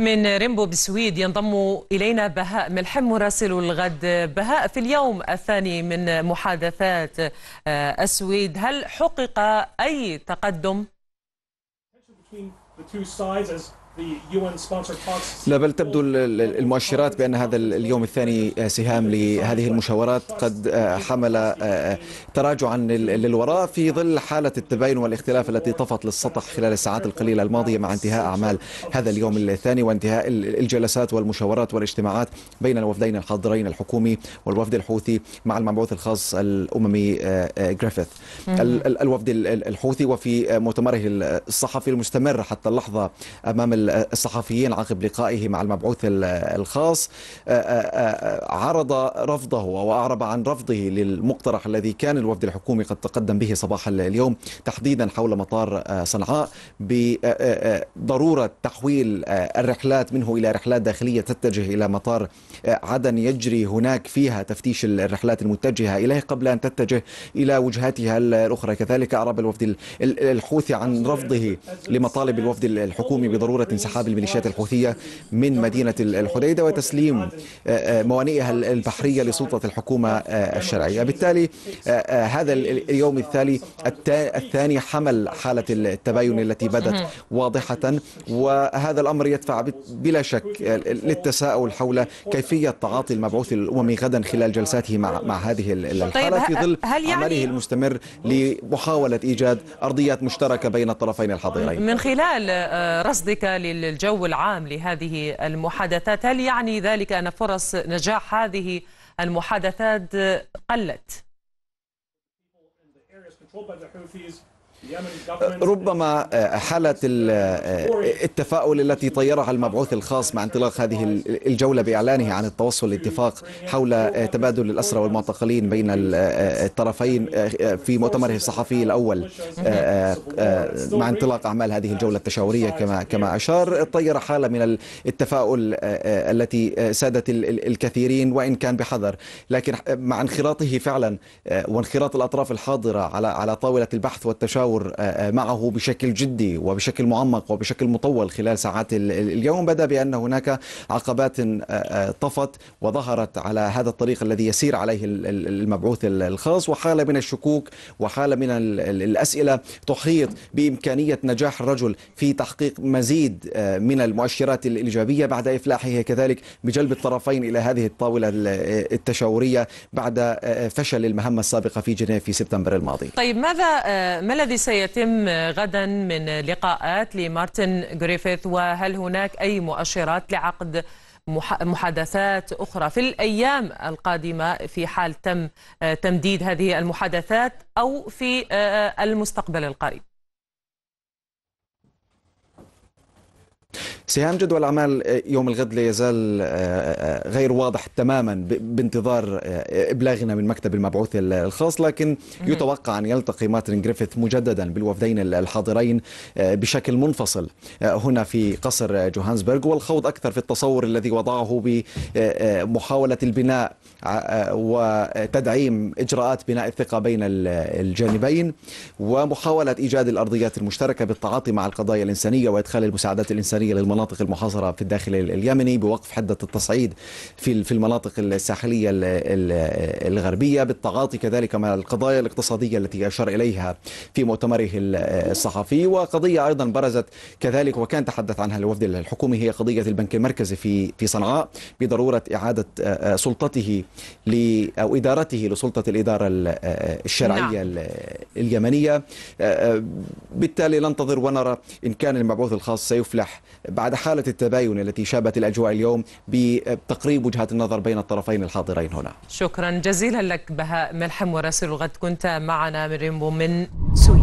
من ريمبو بالسويد ينضم إلينا بهاء ملحم مراسل الغد بهاء في اليوم الثاني من محادثات آه، السويد هل حقق أي تقدم؟ لا بل تبدو المؤشرات بأن هذا اليوم الثاني آه، سهام لهذه المشاورات قد آه، حمل آه، تراجعا للوراء في ظل حالة التباين والاختلاف التي طفت للسطح خلال الساعات القليلة الماضية مع انتهاء أعمال هذا اليوم الثاني وانتهاء الجلسات والمشاورات والاجتماعات بين الوفدين الحاضرين الحكومي والوفد الحوثي مع المبعوث الخاص الأممي جريفيث الوفد الحوثي وفي مؤتمره الصحفي المستمر حتى اللحظة أمام الصحفيين عقب لقائه مع المبعوث الخاص آه، آه، آه، عرض رفضه وأعرب عن رفضه للمقترح الذي كان الوفد الحكومي قد تقدم به صباح اليوم تحديدا حول مطار صنعاء بضرورة تحويل الرحلات منه إلى رحلات داخلية تتجه إلى مطار عدن يجري هناك فيها تفتيش الرحلات المتجهة إليه قبل أن تتجه إلى وجهاتها الأخرى كذلك أعرب الوفد الحوثي عن رفضه لمطالب الوفد الحكومي بضرورة انسحاب الميليشيات الحوثية من مدينة الحديدة وتسليم آه، آه، موانئها البحرية لسلطة الحكومة آه، الشرعية بالتالي هذا اليوم الثاني الثاني حمل حالة التباين التي بدت واضحة وهذا الأمر يدفع بلا شك للتساؤل حول كيفية تعاطي المبعوث الأممي غدا خلال جلساته مع, مع هذه الحالة طيب في ظل هل يعني عمله المستمر لمحاولة إيجاد أرضيات مشتركة بين الطرفين الحاضرين من خلال رصدك خلال الجو العام لهذه المحادثات هل يعني ذلك أن فرص نجاح هذه المحادثات قلت؟ ربما آه، حالة آه، التفاؤل التي طيرها المبعوث الخاص مع انطلاق هذه الجولة بإعلانه عن التوصل لاتفاق حول آه، تبادل الأسرى والمعتقلين بين الطرفين في مؤتمره الصحفي الأول مع انطلاق أعمال هذه الجولة التشاورية كما كما أشار طير حالة من التفاؤل التي سادت الكثيرين وإن كان بحذر لكن مع انخراطه فعلا وانخراط الأطراف الحاضرة على على طاولة البحث والتشاور التفاور آه، آه، معه بشكل جدي وبشكل معمق وبشكل مطول خلال ساعات اليوم بدا بان هناك عقبات آه، طفت وظهرت على هذا الطريق الذي يسير عليه المبعوث الخاص وحاله من الشكوك وحاله من الاسئله تحيط بامكانيه نجاح الرجل في تحقيق مزيد من المؤشرات الايجابيه بعد افلاحه كذلك بجلب الطرفين الى هذه الطاوله التشاوريه بعد فشل المهمه السابقه في جنيف في سبتمبر الماضي. طيب ماذا ما الذي سيتم غدا من لقاءات لمارتن جريفيث وهل هناك أي مؤشرات لعقد محادثات أخرى في الأيام القادمة في حال تم آه، تمديد هذه المحادثات أو في آه، آه، المستقبل القريب سهام جدول الاعمال آه، يوم الغد لا يزال آه، آه، غير واضح تماما بانتظار إبلاغنا من مكتب المبعوث الخاص لكن يتوقع أن يلتقي مارتن جريفيث مجددا بالوفدين الحاضرين بشكل منفصل هنا في قصر جوهانسبرغ والخوض أكثر في التصور الذي وضعه بمحاولة البناء وتدعيم إجراءات بناء الثقة بين الجانبين ومحاولة إيجاد الأرضيات المشتركة بالتعاطي مع القضايا الإنسانية وإدخال المساعدات الإنسانية للمناطق المناطق المحاصرة في الداخل اليمني بوقف حدة التصعيد في في المناطق الساحلية الغربية بالتعاطي كذلك مع القضايا الاقتصادية التي أشار إليها في مؤتمره الصحفي وقضية أيضا برزت كذلك وكان تحدث عنها الوفد الحكومي هي قضية البنك المركزي في في صنعاء بضرورة إعادة آه، آه، سلطته أو إدارته لسلطة الإدارة آه، الشرعية نعم. اليمنية بالتالي ننتظر ونرى إن كان المبعوث الخاص سيفلح بعد بعد حالة التباين التي شابت الأجواء اليوم بتقريب وجهات النظر بين الطرفين الحاضرين هنا شكرا جزيلا لك بهاء ملحم وراسل الغد كنت معنا من ريمبو من سوريا